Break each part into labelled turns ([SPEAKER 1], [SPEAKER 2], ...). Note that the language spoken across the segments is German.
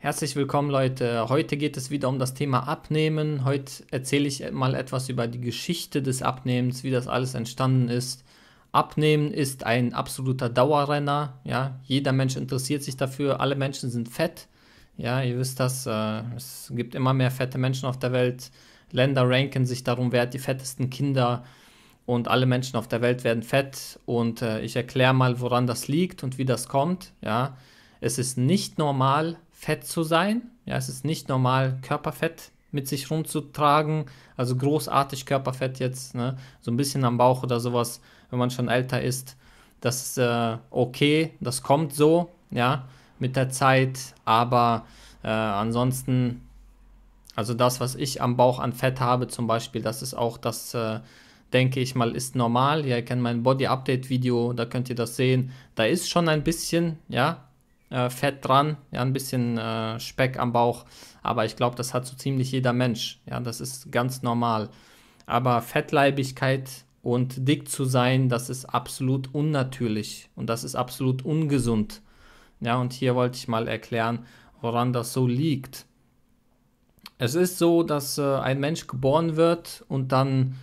[SPEAKER 1] Herzlich willkommen, Leute. Heute geht es wieder um das Thema Abnehmen. Heute erzähle ich mal etwas über die Geschichte des Abnehmens, wie das alles entstanden ist. Abnehmen ist ein absoluter Dauerrenner. Ja, jeder Mensch interessiert sich dafür. Alle Menschen sind fett. Ja, ihr wisst das. Äh, es gibt immer mehr fette Menschen auf der Welt. Länder ranken sich darum, wer hat die fettesten Kinder. Und alle Menschen auf der Welt werden fett. Und äh, ich erkläre mal, woran das liegt und wie das kommt. Ja, es ist nicht normal fett zu sein. Ja, es ist nicht normal, Körperfett mit sich rumzutragen. Also großartig Körperfett jetzt, ne? so ein bisschen am Bauch oder sowas, wenn man schon älter ist. Das ist äh, okay, das kommt so, ja, mit der Zeit. Aber äh, ansonsten, also das, was ich am Bauch an Fett habe zum Beispiel, das ist auch das, äh, denke ich mal, ist normal. Ihr kennt mein Body Update Video, da könnt ihr das sehen. Da ist schon ein bisschen, ja, äh, Fett dran, ja, ein bisschen äh, Speck am Bauch. Aber ich glaube, das hat so ziemlich jeder Mensch. Ja, das ist ganz normal. Aber Fettleibigkeit und dick zu sein, das ist absolut unnatürlich und das ist absolut ungesund. Ja, und hier wollte ich mal erklären, woran das so liegt. Es ist so, dass äh, ein Mensch geboren wird und dann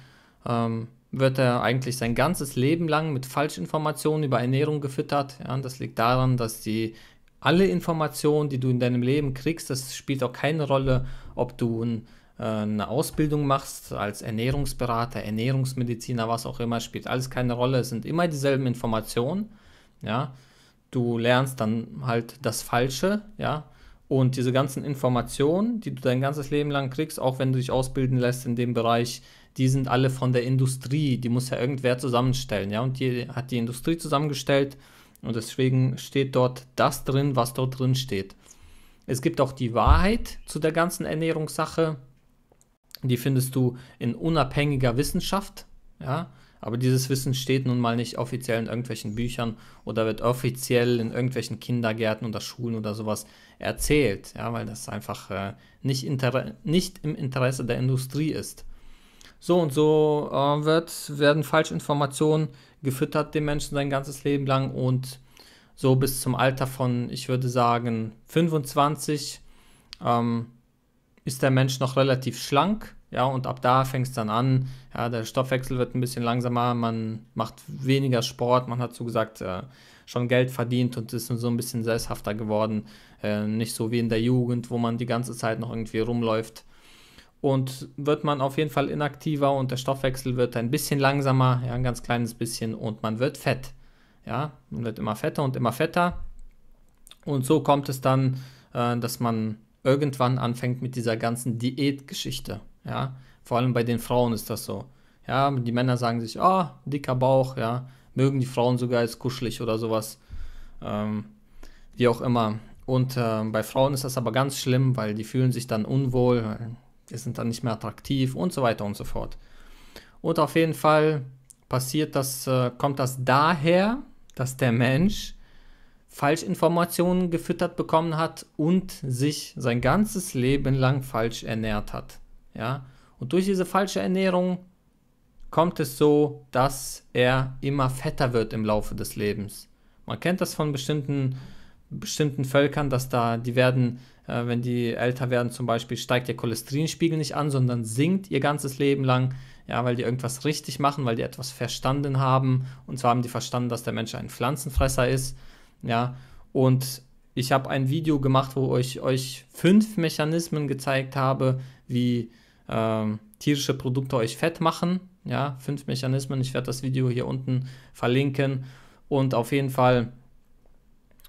[SPEAKER 1] ähm, wird er eigentlich sein ganzes Leben lang mit Falschinformationen über Ernährung gefüttert. Ja, das liegt daran, dass die alle Informationen, die du in deinem Leben kriegst, das spielt auch keine Rolle, ob du ein, äh, eine Ausbildung machst als Ernährungsberater, Ernährungsmediziner, was auch immer, spielt alles keine Rolle. Es sind immer dieselben Informationen. Ja, du lernst dann halt das Falsche. Ja, und diese ganzen Informationen, die du dein ganzes Leben lang kriegst, auch wenn du dich ausbilden lässt in dem Bereich, die sind alle von der Industrie. Die muss ja irgendwer zusammenstellen. Ja, und die hat die Industrie zusammengestellt und deswegen steht dort das drin, was dort drin steht. Es gibt auch die Wahrheit zu der ganzen Ernährungssache. Die findest du in unabhängiger Wissenschaft. Ja? Aber dieses Wissen steht nun mal nicht offiziell in irgendwelchen Büchern oder wird offiziell in irgendwelchen Kindergärten oder Schulen oder sowas erzählt. Ja? Weil das einfach äh, nicht, nicht im Interesse der Industrie ist so und so äh, wird, werden Falschinformationen gefüttert dem Menschen sein ganzes Leben lang und so bis zum Alter von, ich würde sagen, 25 ähm, ist der Mensch noch relativ schlank. Ja, und ab da fängt es dann an. Ja, der Stoffwechsel wird ein bisschen langsamer, man macht weniger Sport, man hat so gesagt äh, schon Geld verdient und ist so ein bisschen sesshafter geworden. Äh, nicht so wie in der Jugend, wo man die ganze Zeit noch irgendwie rumläuft und wird man auf jeden Fall inaktiver und der Stoffwechsel wird ein bisschen langsamer, ja, ein ganz kleines bisschen und man wird fett. Ja, man wird immer fetter und immer fetter. Und so kommt es dann, äh, dass man irgendwann anfängt mit dieser ganzen Diätgeschichte. Ja, vor allem bei den Frauen ist das so. Ja, die Männer sagen sich, oh, dicker Bauch, ja, mögen die Frauen sogar als kuschelig oder sowas. Ähm, wie auch immer. Und äh, bei Frauen ist das aber ganz schlimm, weil die fühlen sich dann unwohl, die sind dann nicht mehr attraktiv und so weiter und so fort. Und auf jeden Fall passiert das, äh, kommt das daher, dass der Mensch Falschinformationen gefüttert bekommen hat und sich sein ganzes Leben lang falsch ernährt hat. Ja? Und durch diese falsche Ernährung kommt es so, dass er immer fetter wird im Laufe des Lebens. Man kennt das von bestimmten, bestimmten Völkern, dass da, die werden äh, wenn die älter werden zum Beispiel, steigt der Cholesterinspiegel nicht an, sondern sinkt ihr ganzes Leben lang, ja, weil die irgendwas richtig machen, weil die etwas verstanden haben. Und zwar haben die verstanden, dass der Mensch ein Pflanzenfresser ist, ja. Und ich habe ein Video gemacht, wo ich euch fünf Mechanismen gezeigt habe, wie ähm, tierische Produkte euch fett machen. Ja, fünf Mechanismen. Ich werde das Video hier unten verlinken. Und auf jeden Fall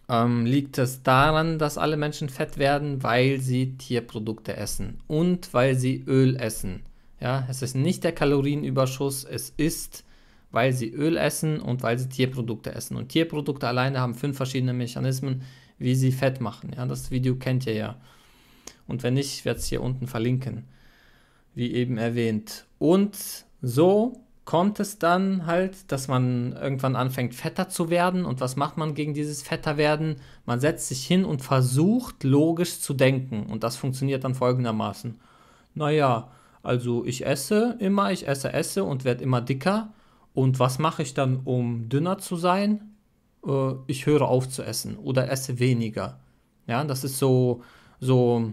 [SPEAKER 1] ähm, liegt es daran, dass alle Menschen fett werden, weil sie Tierprodukte essen und weil sie Öl essen. Ja, es ist nicht der Kalorienüberschuss, es ist, weil sie Öl essen und weil sie Tierprodukte essen. Und Tierprodukte alleine haben fünf verschiedene Mechanismen, wie sie Fett machen. Ja, das Video kennt ihr ja. Und wenn nicht, ich werde es hier unten verlinken, wie eben erwähnt. Und so kommt es dann halt, dass man irgendwann anfängt, fetter zu werden. Und was macht man gegen dieses Fetterwerden? Man setzt sich hin und versucht, logisch zu denken. Und das funktioniert dann folgendermaßen. Naja, also ich esse immer, ich esse, esse und werde immer dicker. Und was mache ich dann, um dünner zu sein? Äh, ich höre auf zu essen oder esse weniger. Ja, das ist so, so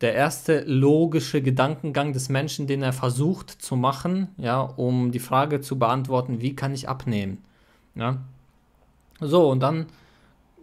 [SPEAKER 1] der erste logische Gedankengang des Menschen, den er versucht zu machen, ja, um die Frage zu beantworten, wie kann ich abnehmen? Ja. So, und dann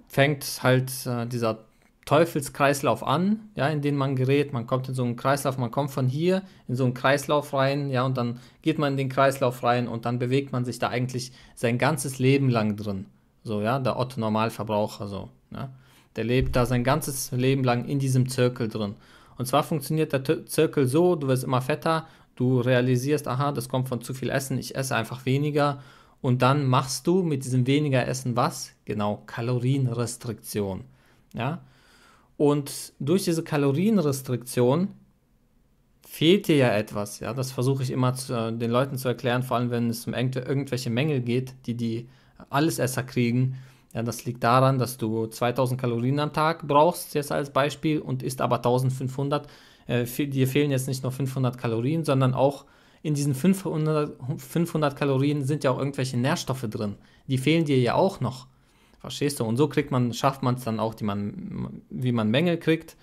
[SPEAKER 1] fängt halt äh, dieser Teufelskreislauf an, ja, in den man gerät. Man kommt in so einen Kreislauf, man kommt von hier in so einen Kreislauf rein, ja, und dann geht man in den Kreislauf rein und dann bewegt man sich da eigentlich sein ganzes Leben lang drin. So, ja, der Otto Normalverbraucher, so, ja. Der lebt da sein ganzes Leben lang in diesem Zirkel drin. Und zwar funktioniert der Zirkel so, du wirst immer fetter, du realisierst, aha, das kommt von zu viel Essen, ich esse einfach weniger. Und dann machst du mit diesem weniger Essen was? Genau, Kalorienrestriktion. Ja? Und durch diese Kalorienrestriktion fehlt dir ja etwas. Ja? Das versuche ich immer zu, äh, den Leuten zu erklären, vor allem wenn es um irgendwelche Mängel geht, die die Allesesser kriegen ja, das liegt daran, dass du 2000 Kalorien am Tag brauchst, jetzt als Beispiel, und isst aber 1500. Äh, dir fehlen jetzt nicht nur 500 Kalorien, sondern auch in diesen 500, 500 Kalorien sind ja auch irgendwelche Nährstoffe drin. Die fehlen dir ja auch noch. Verstehst du? Und so kriegt man, schafft man es dann auch, die man, wie man Mängel kriegt.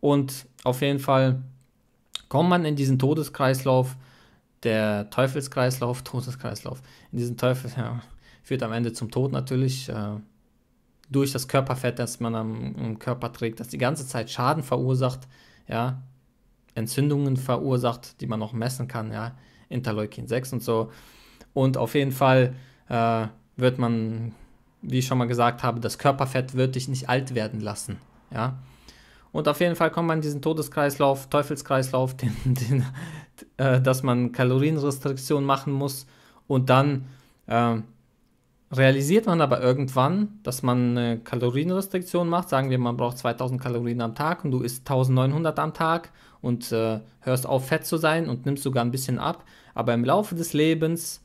[SPEAKER 1] Und auf jeden Fall kommt man in diesen Todeskreislauf, der Teufelskreislauf, Todeskreislauf, in diesen Teufelskreislauf. ja, Führt am Ende zum Tod natürlich. Äh, durch das Körperfett, das man am, am, Körper trägt, das die ganze Zeit Schaden verursacht, ja, Entzündungen verursacht, die man auch messen kann, ja, Interleukin 6 und so. Und auf jeden Fall äh, wird man, wie ich schon mal gesagt habe, das Körperfett wird dich nicht alt werden lassen, ja. Und auf jeden Fall kommt man in diesen Todeskreislauf, Teufelskreislauf, den, den, äh, dass man Kalorienrestriktion machen muss und dann äh, realisiert man aber irgendwann, dass man eine Kalorienrestriktion macht. Sagen wir, man braucht 2000 Kalorien am Tag und du isst 1900 am Tag und äh, hörst auf, fett zu sein und nimmst sogar ein bisschen ab. Aber im Laufe des Lebens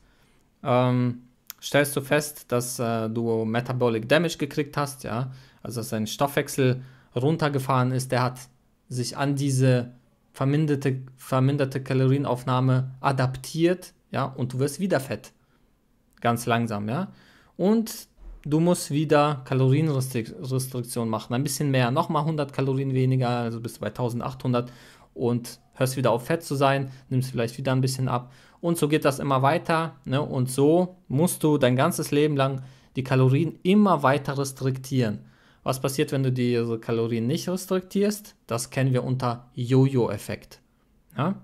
[SPEAKER 1] ähm, stellst du fest, dass äh, du Metabolic Damage gekriegt hast, ja, also dass dein Stoffwechsel runtergefahren ist. Der hat sich an diese verminderte, verminderte Kalorienaufnahme adaptiert, ja, und du wirst wieder fett. Ganz langsam, ja und du musst wieder Kalorienrestriktion machen. Ein bisschen mehr, nochmal 100 Kalorien weniger, also bis bei 1800 und hörst wieder auf fett zu sein, nimmst vielleicht wieder ein bisschen ab. Und so geht das immer weiter. Ne? Und so musst du dein ganzes Leben lang die Kalorien immer weiter restriktieren. Was passiert, wenn du diese Kalorien nicht restriktierst? Das kennen wir unter Jojo-Effekt. Ja?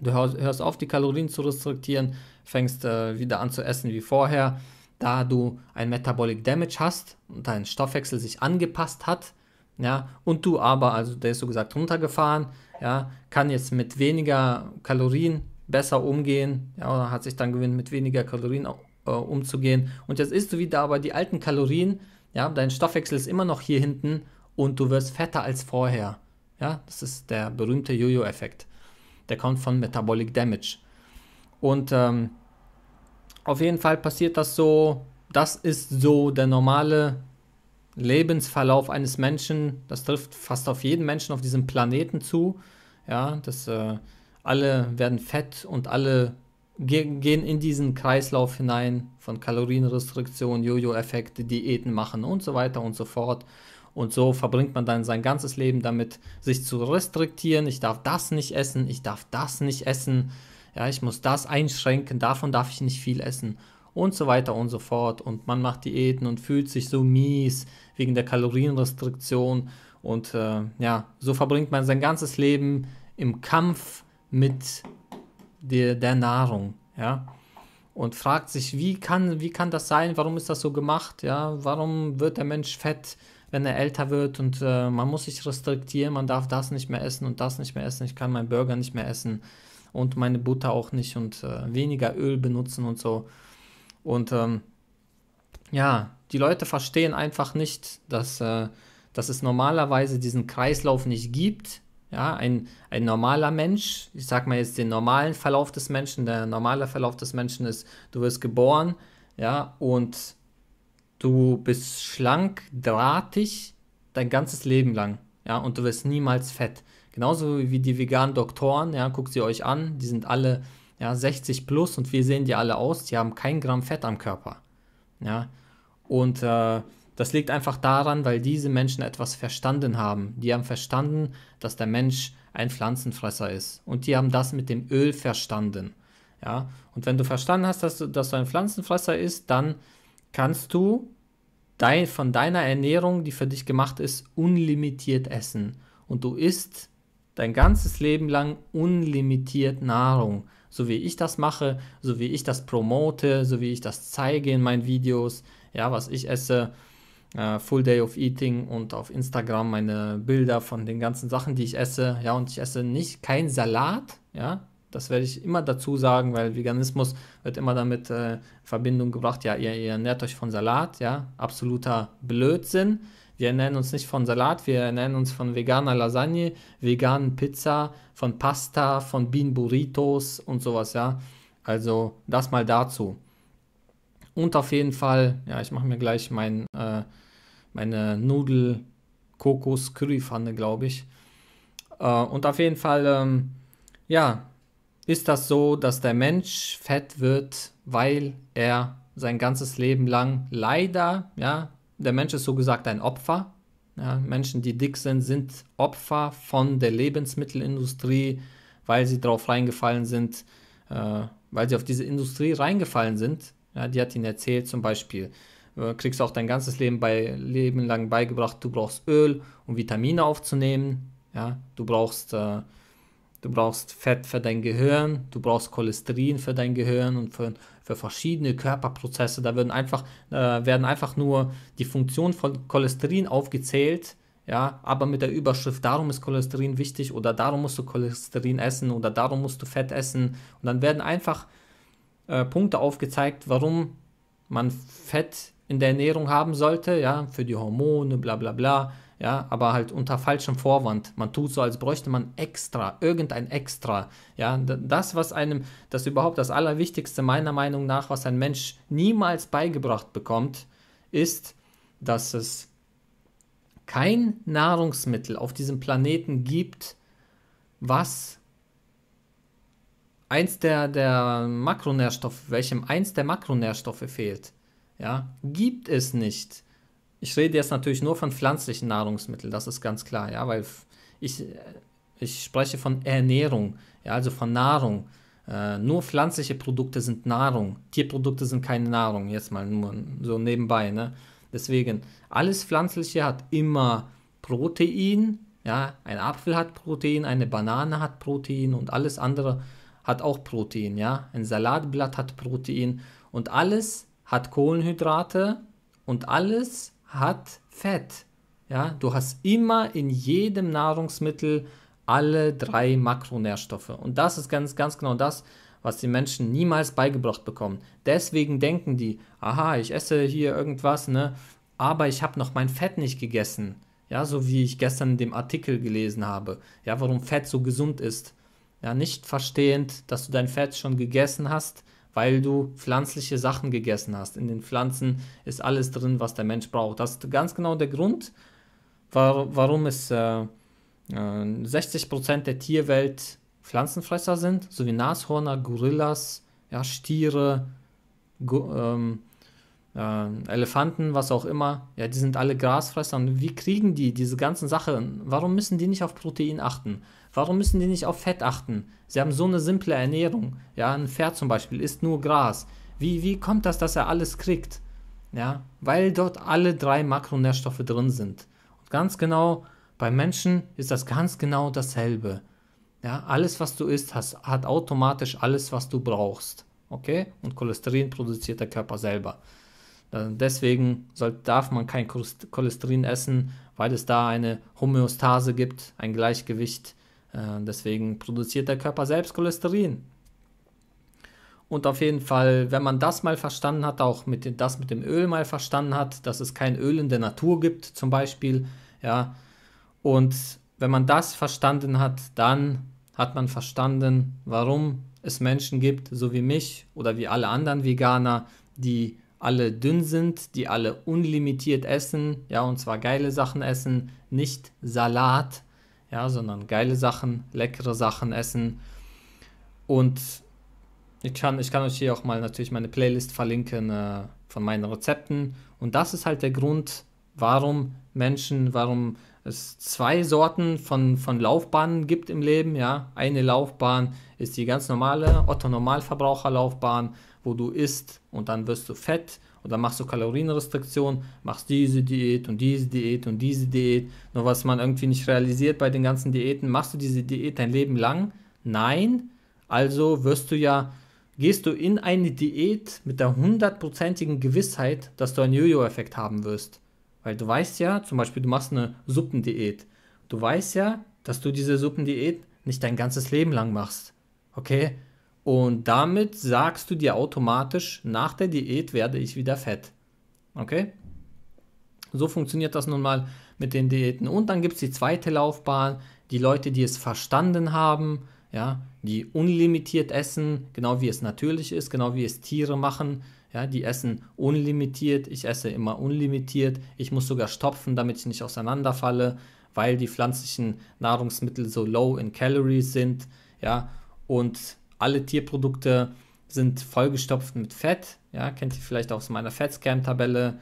[SPEAKER 1] Du hörst auf, die Kalorien zu restriktieren, fängst äh, wieder an zu essen wie vorher da du ein Metabolic Damage hast und dein Stoffwechsel sich angepasst hat, ja, und du aber, also der ist so gesagt runtergefahren, ja, kann jetzt mit weniger Kalorien besser umgehen, ja, oder hat sich dann gewöhnt, mit weniger Kalorien äh, umzugehen. Und jetzt isst du wieder aber die alten Kalorien, ja, dein Stoffwechsel ist immer noch hier hinten und du wirst fetter als vorher. Ja, das ist der berühmte Jojo-Effekt. Der kommt von Metabolic Damage. Und ähm, auf jeden Fall passiert das so, das ist so der normale Lebensverlauf eines Menschen. Das trifft fast auf jeden Menschen auf diesem Planeten zu. Ja, das, äh, alle werden fett und alle ge gehen in diesen Kreislauf hinein von Kalorienrestriktion, Jojo-Effekt, Diäten machen und so weiter und so fort. Und so verbringt man dann sein ganzes Leben damit, sich zu restriktieren. Ich darf das nicht essen, ich darf das nicht essen ja, ich muss das einschränken, davon darf ich nicht viel essen und so weiter und so fort. Und man macht Diäten und fühlt sich so mies wegen der Kalorienrestriktion. Und äh, ja, so verbringt man sein ganzes Leben im Kampf mit der, der Nahrung, ja. Und fragt sich, wie kann, wie kann das sein? Warum ist das so gemacht? Ja, warum wird der Mensch fett, wenn er älter wird und äh, man muss sich restriktieren, man darf das nicht mehr essen und das nicht mehr essen, ich kann meinen Burger nicht mehr essen und meine Butter auch nicht und äh, weniger Öl benutzen und so. Und ähm, ja, die Leute verstehen einfach nicht, dass, äh, dass es normalerweise diesen Kreislauf nicht gibt. Ja, ein, ein normaler Mensch, ich sag mal jetzt den normalen Verlauf des Menschen, der normale Verlauf des Menschen ist, du wirst geboren, ja, und du bist schlank, drahtig dein ganzes Leben lang, ja, und du wirst niemals fett. Genauso wie die veganen Doktoren, ja, guckt sie euch an, die sind alle ja, 60 plus und wir sehen die alle aus, die haben kein Gramm Fett am Körper. Ja. Und äh, das liegt einfach daran, weil diese Menschen etwas verstanden haben. Die haben verstanden, dass der Mensch ein Pflanzenfresser ist. Und die haben das mit dem Öl verstanden. Ja? Und wenn du verstanden hast, dass du, dass du ein Pflanzenfresser ist, dann kannst du dein, von deiner Ernährung, die für dich gemacht ist, unlimitiert essen. Und du isst dein ganzes Leben lang unlimitiert Nahrung. So wie ich das mache, so wie ich das promote, so wie ich das zeige in meinen Videos, ja, was ich esse, äh, Full Day of Eating und auf Instagram meine Bilder von den ganzen Sachen, die ich esse, ja, und ich esse nicht kein Salat, ja, das werde ich immer dazu sagen, weil Veganismus wird immer damit äh, in Verbindung gebracht, ja, ihr, ihr ernährt euch von Salat, ja, absoluter Blödsinn. Wir ernähren uns nicht von Salat, wir ernähren uns von veganer Lasagne, veganen Pizza, von Pasta, von Bean Burritos und sowas, ja. Also das mal dazu. Und auf jeden Fall, ja, ich mache mir gleich mein, äh, meine Nudel-Kokos-Curry-Pfanne, glaube ich. Äh, und auf jeden Fall, ähm, ja, ist das so, dass der Mensch fett wird, weil er sein ganzes Leben lang leider, ja, der Mensch ist so gesagt ein Opfer. Ja, Menschen, die dick sind, sind Opfer von der Lebensmittelindustrie, weil sie drauf reingefallen sind, äh, weil sie auf diese Industrie reingefallen sind. Ja, die hat ihnen erzählt, zum Beispiel, äh, kriegst auch dein ganzes Leben, bei, Leben lang beigebracht, du brauchst Öl, um Vitamine aufzunehmen. Ja, du brauchst äh, Du brauchst Fett für dein Gehirn, du brauchst Cholesterin für dein Gehirn und für, für verschiedene Körperprozesse. Da werden einfach, äh, werden einfach nur die Funktion von Cholesterin aufgezählt, ja, aber mit der Überschrift, darum ist Cholesterin wichtig oder darum musst du Cholesterin essen oder darum musst du Fett essen. Und dann werden einfach äh, Punkte aufgezeigt, warum man Fett in der Ernährung haben sollte, ja, für die Hormone, bla bla bla ja, aber halt unter falschem Vorwand. Man tut so, als bräuchte man extra, irgendein extra, ja, das, was einem, das überhaupt das Allerwichtigste meiner Meinung nach, was ein Mensch niemals beigebracht bekommt, ist, dass es kein Nahrungsmittel auf diesem Planeten gibt, was eins der, der Makronährstoffe, welchem eins der Makronährstoffe fehlt. Ja, gibt es nicht. Ich rede jetzt natürlich nur von pflanzlichen Nahrungsmitteln, das ist ganz klar, ja, weil ich, äh, ich spreche von Ernährung, ja, also von Nahrung. Äh, nur pflanzliche Produkte sind Nahrung. Tierprodukte sind keine Nahrung, jetzt mal nur so nebenbei, ne? Deswegen, alles Pflanzliche hat immer Protein, ja, ein Apfel hat Protein, eine Banane hat Protein und alles andere hat auch Protein, ja. Ein Salatblatt hat Protein und alles hat Kohlenhydrate und alles hat Fett. Ja, du hast immer in jedem Nahrungsmittel alle drei Makronährstoffe. Und das ist ganz, ganz genau das, was die Menschen niemals beigebracht bekommen. Deswegen denken die, aha, ich esse hier irgendwas, ne? Aber ich habe noch mein Fett nicht gegessen. Ja, so wie ich gestern in dem Artikel gelesen habe. Ja, warum Fett so gesund ist. Ja, nicht verstehend, dass du dein Fett schon gegessen hast weil du pflanzliche Sachen gegessen hast. In den Pflanzen ist alles drin, was der Mensch braucht. Das ist ganz genau der Grund, warum es äh, 60% äh, der Tierwelt Pflanzenfresser sind, so wie Nashörner, Gorillas, ja, Stiere, Go ähm, äh, Elefanten, was auch immer. Ja, die sind alle Grasfresser. Und wie kriegen die diese ganzen Sachen? Warum müssen die nicht auf Protein achten? Warum müssen die nicht auf Fett achten? Sie haben so eine simple Ernährung. Ja, ein Pferd zum Beispiel isst nur Gras. Wie, wie kommt das, dass er alles kriegt? Ja, weil dort alle drei Makronährstoffe drin sind. Und ganz genau, beim Menschen ist das ganz genau dasselbe. Ja, alles, was du isst, hast, hat automatisch alles, was du brauchst. Okay? Und Cholesterin produziert der Körper selber. Äh, deswegen soll, darf man kein Cholesterin essen, weil es da eine Homöostase gibt, ein Gleichgewicht äh, deswegen produziert der Körper selbst Cholesterin. Und auf jeden Fall, wenn man das mal verstanden hat, auch mit, das mit dem Öl mal verstanden hat, dass es kein Öl in der Natur gibt, zum Beispiel, ja, und wenn man das verstanden hat, dann hat man verstanden, warum es Menschen gibt, so wie mich oder wie alle anderen Veganer, die alle dünn sind, die alle unlimitiert essen, ja, und zwar geile Sachen essen, nicht Salat, ja, sondern geile Sachen, leckere Sachen essen. Und ich kann, ich kann euch hier auch mal natürlich meine Playlist verlinken äh, von meinen Rezepten. Und das ist halt der Grund, warum Menschen, warum es zwei Sorten von, von Laufbahnen gibt im Leben. Ja? Eine Laufbahn ist die ganz normale Otto-Normalverbraucher-Laufbahn, wo du isst und dann wirst du fett und dann machst du Kalorienrestriktion, machst diese Diät und diese Diät und diese Diät. Nur was man irgendwie nicht realisiert bei den ganzen Diäten, machst du diese Diät dein Leben lang? Nein. Also wirst du ja, gehst du in eine Diät mit der hundertprozentigen Gewissheit, dass du einen Jojo-Effekt haben wirst. Weil du weißt ja, zum Beispiel, du machst eine Suppendiät. Du weißt ja, dass du diese Suppendiät nicht dein ganzes Leben lang machst. Okay? Und damit sagst du dir automatisch, nach der Diät werde ich wieder fett. Okay? So funktioniert das nun mal mit den Diäten. Und dann gibt es die zweite Laufbahn, die Leute, die es verstanden haben, ja, die unlimitiert essen, genau wie es natürlich ist, genau wie es Tiere machen. Ja, die essen unlimitiert, ich esse immer unlimitiert, ich muss sogar stopfen, damit ich nicht auseinanderfalle, weil die pflanzlichen Nahrungsmittel so low in Calories sind. Ja, und alle Tierprodukte sind vollgestopft mit Fett. Ja, kennt ihr vielleicht aus meiner Fettscam-Tabelle.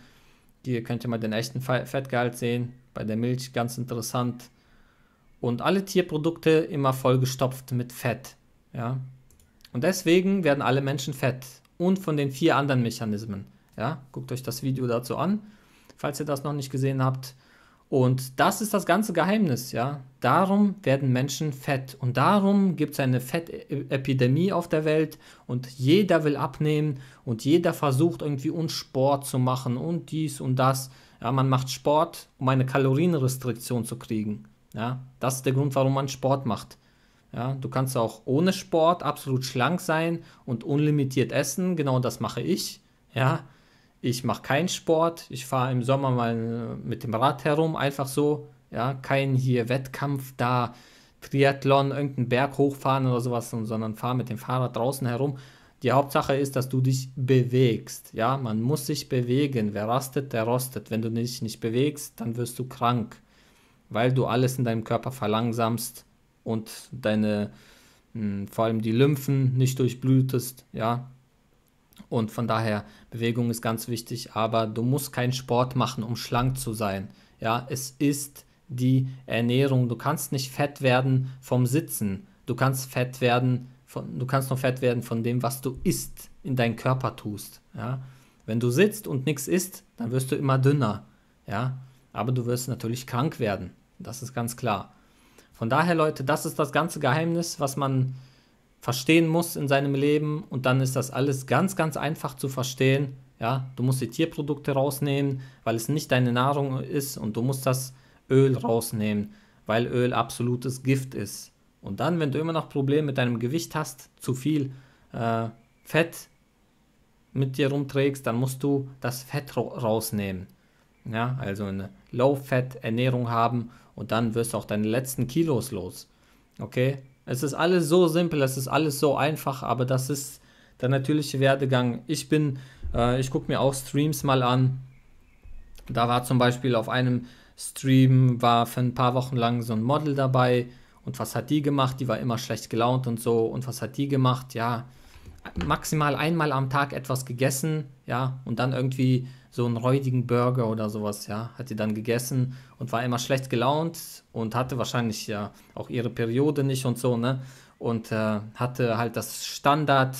[SPEAKER 1] Hier könnt ihr mal den echten Fettgehalt sehen. Bei der Milch ganz interessant. Und alle Tierprodukte immer vollgestopft mit Fett. Ja. Und deswegen werden alle Menschen fett. Und von den vier anderen Mechanismen. Ja, guckt euch das Video dazu an, falls ihr das noch nicht gesehen habt. Und das ist das ganze Geheimnis, ja. Darum werden Menschen fett und darum gibt es eine Fettepidemie auf der Welt und jeder will abnehmen und jeder versucht irgendwie uns Sport zu machen und dies und das. Ja, man macht Sport, um eine Kalorienrestriktion zu kriegen. Ja, das ist der Grund, warum man Sport macht. Ja, du kannst auch ohne Sport absolut schlank sein und unlimitiert essen. Genau das mache ich. Ja, ich mache keinen Sport, ich fahre im Sommer mal äh, mit dem Rad herum, einfach so, ja, kein hier Wettkampf da, Triathlon, irgendeinen Berg hochfahren oder sowas, sondern fahre mit dem Fahrrad draußen herum. Die Hauptsache ist, dass du dich bewegst, ja, man muss sich bewegen, wer rastet, der rostet, wenn du dich nicht bewegst, dann wirst du krank, weil du alles in deinem Körper verlangsamst und deine, mh, hm, vor allem die Lymphen nicht durchblütest, ja, und von daher, Bewegung ist ganz wichtig, aber du musst keinen Sport machen, um schlank zu sein. Ja, es ist die Ernährung. Du kannst nicht fett werden vom Sitzen. Du kannst fett werden von, du kannst nur fett werden von dem, was du isst, in deinen Körper tust. Ja? Wenn du sitzt und nichts isst, dann wirst du immer dünner. Ja? Aber du wirst natürlich krank werden. Das ist ganz klar. Von daher, Leute, das ist das ganze Geheimnis, was man verstehen muss in seinem Leben und dann ist das alles ganz, ganz einfach zu verstehen. Ja, du musst die Tierprodukte rausnehmen, weil es nicht deine Nahrung ist und du musst das Öl rausnehmen, weil Öl absolutes Gift ist. Und dann, wenn du immer noch Probleme mit deinem Gewicht hast, zu viel äh, Fett mit dir rumträgst, dann musst du das Fett rausnehmen. Ja, also eine Low-Fat-Ernährung haben und dann wirst du auch deine letzten Kilos los. Okay, es ist alles so simpel, es ist alles so einfach, aber das ist der natürliche Werdegang. Ich bin, äh, ich gucke mir auch Streams mal an. Da war zum Beispiel auf einem Stream, war für ein paar Wochen lang so ein Model dabei. Und was hat die gemacht? Die war immer schlecht gelaunt und so. Und was hat die gemacht? Ja, maximal einmal am Tag etwas gegessen, ja, und dann irgendwie so einen räudigen Burger oder sowas, ja, hat die dann gegessen und war immer schlecht gelaunt und hatte wahrscheinlich ja auch ihre Periode nicht und so, ne? Und äh, hatte halt das Standard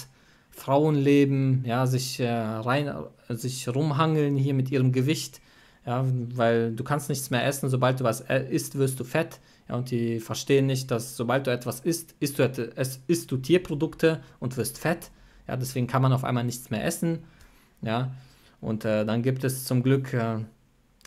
[SPEAKER 1] Frauenleben, ja, sich äh, rein, sich rumhangeln hier mit ihrem Gewicht, ja, weil du kannst nichts mehr essen, sobald du was äh, isst, wirst du fett, ja, und die verstehen nicht, dass sobald du etwas isst, isst du, es, isst du Tierprodukte und wirst fett, ja, deswegen kann man auf einmal nichts mehr essen, ja, und äh, dann gibt es zum Glück äh,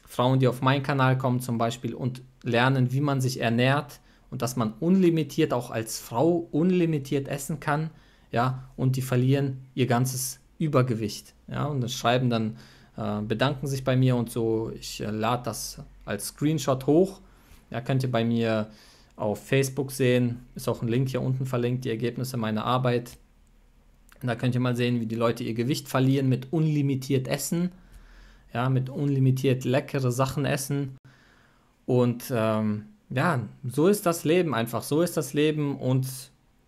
[SPEAKER 1] Frauen, die auf meinen Kanal kommen zum Beispiel und lernen, wie man sich ernährt und dass man unlimitiert auch als Frau unlimitiert essen kann. Ja, und die verlieren ihr ganzes Übergewicht. Ja, und das schreiben dann, äh, bedanken sich bei mir und so. Ich äh, lade das als Screenshot hoch. Ja, könnt ihr bei mir auf Facebook sehen. Ist auch ein Link hier unten verlinkt, die Ergebnisse meiner Arbeit. Da könnt ihr mal sehen, wie die Leute ihr Gewicht verlieren mit unlimitiert Essen. Ja, mit unlimitiert leckere Sachen essen. Und ähm, ja, so ist das Leben einfach. So ist das Leben und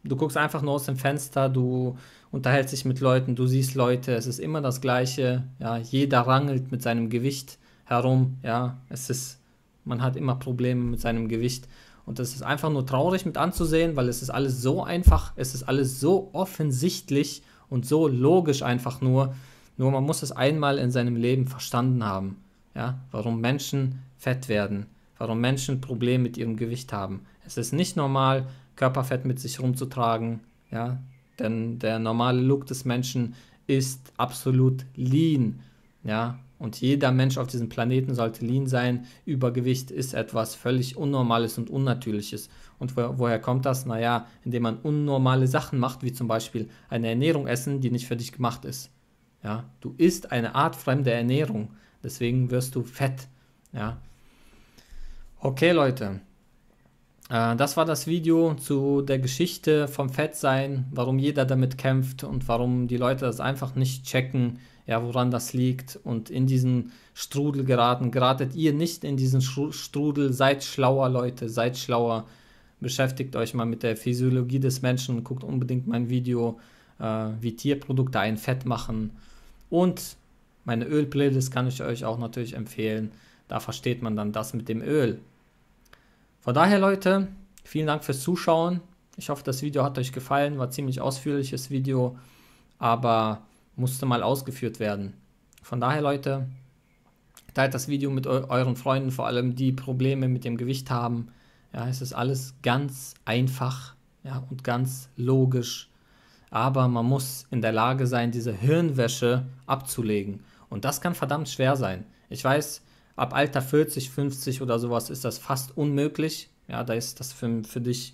[SPEAKER 1] du guckst einfach nur aus dem Fenster, du unterhältst dich mit Leuten, du siehst Leute, es ist immer das Gleiche. Ja, jeder rangelt mit seinem Gewicht herum. Ja, es ist, man hat immer Probleme mit seinem Gewicht. Und das ist einfach nur traurig mit anzusehen, weil es ist alles so einfach, es ist alles so offensichtlich und so logisch einfach nur. Nur man muss es einmal in seinem Leben verstanden haben, ja, warum Menschen fett werden, warum Menschen Probleme mit ihrem Gewicht haben. Es ist nicht normal, Körperfett mit sich rumzutragen, ja, denn der normale Look des Menschen ist absolut lean, ja, und jeder Mensch auf diesem Planeten sollte lean sein. Übergewicht ist etwas völlig Unnormales und Unnatürliches. Und wo, woher kommt das? Naja, indem man unnormale Sachen macht, wie zum Beispiel eine Ernährung essen, die nicht für dich gemacht ist. Ja, du isst eine Art fremde Ernährung. Deswegen wirst du fett. Ja. Okay, Leute. Äh, das war das Video zu der Geschichte vom Fettsein, warum jeder damit kämpft und warum die Leute das einfach nicht checken, ja, woran das liegt und in diesen Strudel geraten. Geratet ihr nicht in diesen Strudel, seid schlauer Leute, seid schlauer. Beschäftigt euch mal mit der Physiologie des Menschen, guckt unbedingt mein Video, äh, wie Tierprodukte ein Fett machen. Und meine Ölplaylist kann ich euch auch natürlich empfehlen. Da versteht man dann das mit dem Öl. Von daher, Leute, vielen Dank fürs Zuschauen. Ich hoffe, das Video hat euch gefallen. War ein ziemlich ausführliches Video, aber musste mal ausgeführt werden. Von daher, Leute, teilt das Video mit eu euren Freunden, vor allem die Probleme mit dem Gewicht haben. Ja, es ist alles ganz einfach ja, und ganz logisch. Aber man muss in der Lage sein, diese Hirnwäsche abzulegen. Und das kann verdammt schwer sein. Ich weiß, ab Alter 40, 50 oder sowas ist das fast unmöglich. Ja, da ist das für, für dich,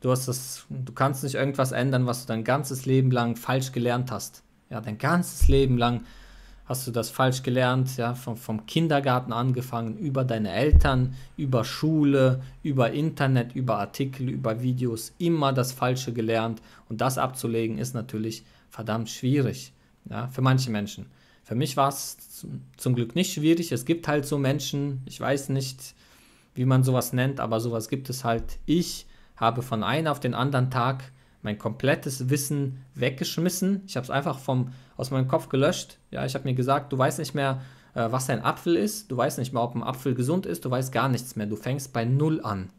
[SPEAKER 1] du hast das, du kannst nicht irgendwas ändern, was du dein ganzes Leben lang falsch gelernt hast. Ja, dein ganzes Leben lang hast du das falsch gelernt, ja, vom, vom Kindergarten angefangen, über deine Eltern, über Schule, über Internet, über Artikel, über Videos, immer das Falsche gelernt. Und das abzulegen ist natürlich verdammt schwierig, ja, für manche Menschen. Für mich war es zum Glück nicht schwierig. Es gibt halt so Menschen, ich weiß nicht, wie man sowas nennt, aber sowas gibt es halt. Ich habe von einem auf den anderen Tag mein komplettes Wissen weggeschmissen. Ich habe es einfach vom, aus meinem Kopf gelöscht. Ja, ich habe mir gesagt, du weißt nicht mehr, äh, was ein Apfel ist, du weißt nicht mehr, ob ein Apfel gesund ist, du weißt gar nichts mehr. Du fängst bei Null an.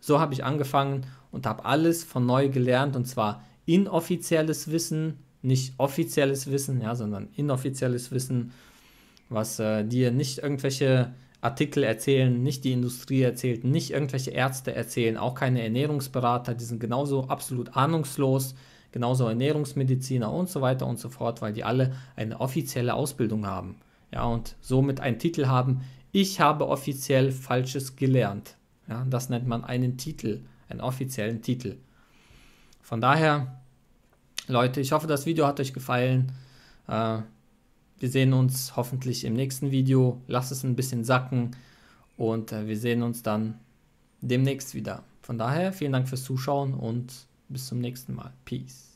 [SPEAKER 1] So habe ich angefangen und habe alles von neu gelernt und zwar inoffizielles Wissen, nicht offizielles Wissen, ja, sondern inoffizielles Wissen, was äh, dir nicht irgendwelche Artikel erzählen, nicht die Industrie erzählt, nicht irgendwelche Ärzte erzählen, auch keine Ernährungsberater, die sind genauso absolut ahnungslos, genauso Ernährungsmediziner und so weiter und so fort, weil die alle eine offizielle Ausbildung haben. Ja, und somit einen Titel haben, ich habe offiziell Falsches gelernt. Ja, das nennt man einen Titel, einen offiziellen Titel. Von daher Leute, ich hoffe, das Video hat euch gefallen. Äh, wir sehen uns hoffentlich im nächsten Video. Lasst es ein bisschen sacken und äh, wir sehen uns dann demnächst wieder. Von daher vielen Dank fürs Zuschauen und bis zum nächsten Mal. Peace.